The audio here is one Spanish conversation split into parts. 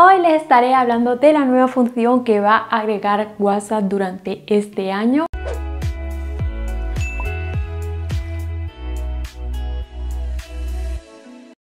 Hoy les estaré hablando de la nueva función que va a agregar WhatsApp durante este año.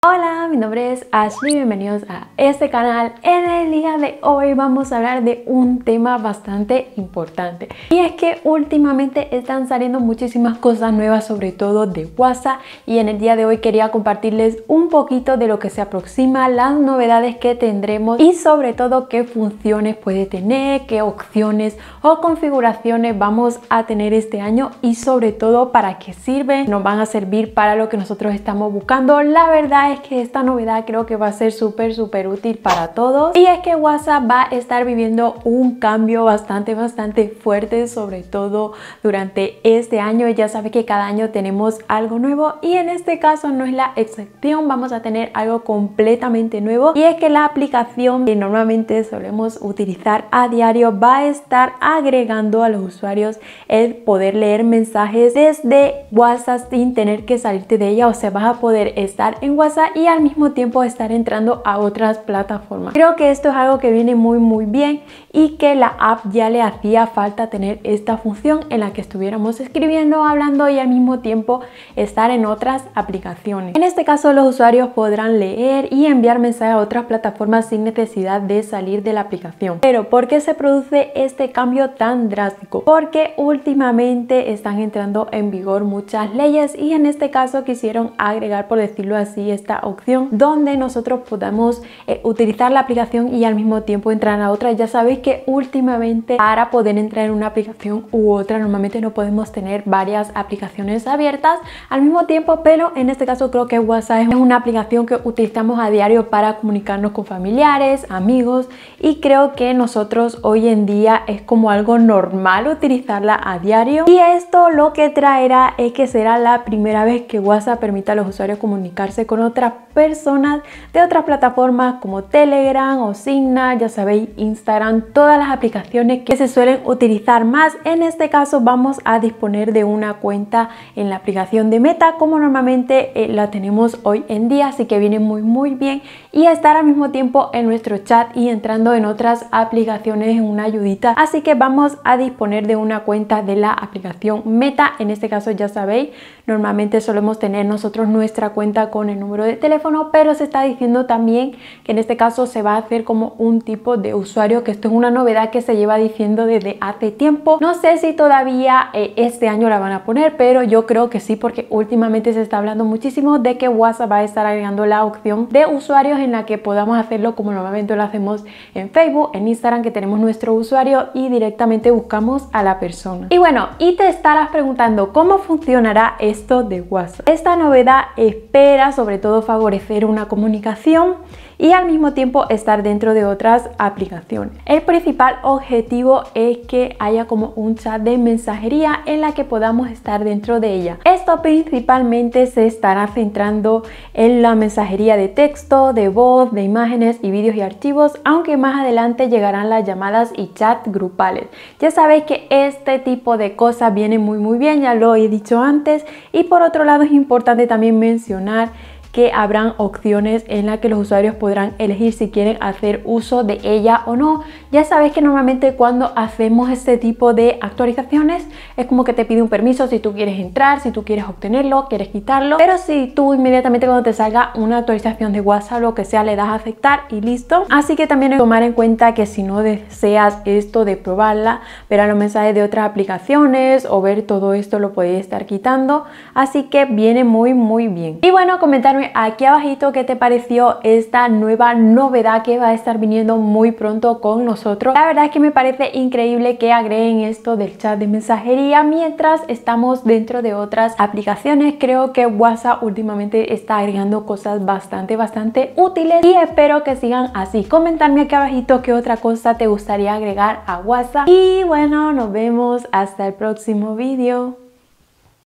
Hola, mi nombre es Ashley, bienvenidos a este canal. En el día de hoy vamos a hablar de un tema bastante importante y es que últimamente están saliendo muchísimas cosas nuevas, sobre todo de WhatsApp y en el día de hoy quería compartirles un poquito de lo que se aproxima, las novedades que tendremos y sobre todo qué funciones puede tener, qué opciones o configuraciones vamos a tener este año y sobre todo para qué sirven, nos van a servir para lo que nosotros estamos buscando. La verdad es que esta novedad creo que va a ser súper, súper útil para todos. Y es que WhatsApp va a estar viviendo un cambio bastante, bastante fuerte, sobre todo durante este año. Ya sabe que cada año tenemos algo nuevo y en este caso no es la excepción, vamos a tener algo completamente nuevo. Y es que la aplicación que normalmente solemos utilizar a diario va a estar agregando a los usuarios el poder leer mensajes desde WhatsApp sin tener que salirte de ella. O sea, vas a poder estar en WhatsApp y al mismo tiempo estar entrando a otras plataformas. Creo que esto es algo que viene muy muy bien y que la app ya le hacía falta tener esta función en la que estuviéramos escribiendo, hablando y al mismo tiempo estar en otras aplicaciones. En este caso los usuarios podrán leer y enviar mensajes a otras plataformas sin necesidad de salir de la aplicación. Pero ¿por qué se produce este cambio tan drástico? Porque últimamente están entrando en vigor muchas leyes y en este caso quisieron agregar por decirlo así esta opción donde nosotros podamos eh, utilizar la aplicación y al mismo tiempo entrar a otra. Ya sabéis que últimamente para poder entrar en una aplicación u otra normalmente no podemos tener varias aplicaciones abiertas al mismo tiempo, pero en este caso creo que WhatsApp es una aplicación que utilizamos a diario para comunicarnos con familiares, amigos y creo que nosotros hoy en día es como algo normal utilizarla a diario y esto lo que traerá es que será la primera vez que WhatsApp permita a los usuarios comunicarse con otras personas personas de otras plataformas como Telegram o Signal, ya sabéis, Instagram, todas las aplicaciones que se suelen utilizar más. En este caso vamos a disponer de una cuenta en la aplicación de Meta como normalmente eh, la tenemos hoy en día, así que viene muy muy bien y estar al mismo tiempo en nuestro chat y entrando en otras aplicaciones en una ayudita. Así que vamos a disponer de una cuenta de la aplicación Meta, en este caso ya sabéis, normalmente solemos tener nosotros nuestra cuenta con el número de teléfono pero se está diciendo también que en este caso se va a hacer como un tipo de usuario, que esto es una novedad que se lleva diciendo desde hace tiempo. No sé si todavía eh, este año la van a poner, pero yo creo que sí, porque últimamente se está hablando muchísimo de que WhatsApp va a estar agregando la opción de usuarios en la que podamos hacerlo como normalmente lo hacemos en Facebook, en Instagram, que tenemos nuestro usuario y directamente buscamos a la persona. Y bueno, y te estarás preguntando cómo funcionará esto de WhatsApp. Esta novedad espera sobre todo favorecer una comunicación y al mismo tiempo estar dentro de otras aplicaciones. El principal objetivo es que haya como un chat de mensajería en la que podamos estar dentro de ella. Esto principalmente se estará centrando en la mensajería de texto, de voz, de imágenes y vídeos y archivos, aunque más adelante llegarán las llamadas y chats grupales. Ya sabéis que este tipo de cosas viene muy muy bien, ya lo he dicho antes y por otro lado es importante también mencionar que habrán opciones en las que los usuarios podrán elegir si quieren hacer uso de ella o no. Ya sabes que normalmente cuando hacemos este tipo de actualizaciones es como que te pide un permiso si tú quieres entrar, si tú quieres obtenerlo, quieres quitarlo. Pero si tú inmediatamente cuando te salga una actualización de WhatsApp, lo que sea, le das a aceptar y listo. Así que también hay que tomar en cuenta que si no deseas esto de probarla, ver a los mensajes de otras aplicaciones o ver todo esto lo podéis estar quitando. Así que viene muy muy bien. Y bueno, comentarme aquí abajito qué te pareció esta nueva novedad que va a estar viniendo muy pronto con nosotros. La verdad es que me parece increíble que agreguen esto del chat de mensajería mientras estamos dentro de otras aplicaciones. Creo que WhatsApp últimamente está agregando cosas bastante, bastante útiles y espero que sigan así. Comentarme aquí abajito qué otra cosa te gustaría agregar a WhatsApp. Y bueno, nos vemos hasta el próximo vídeo.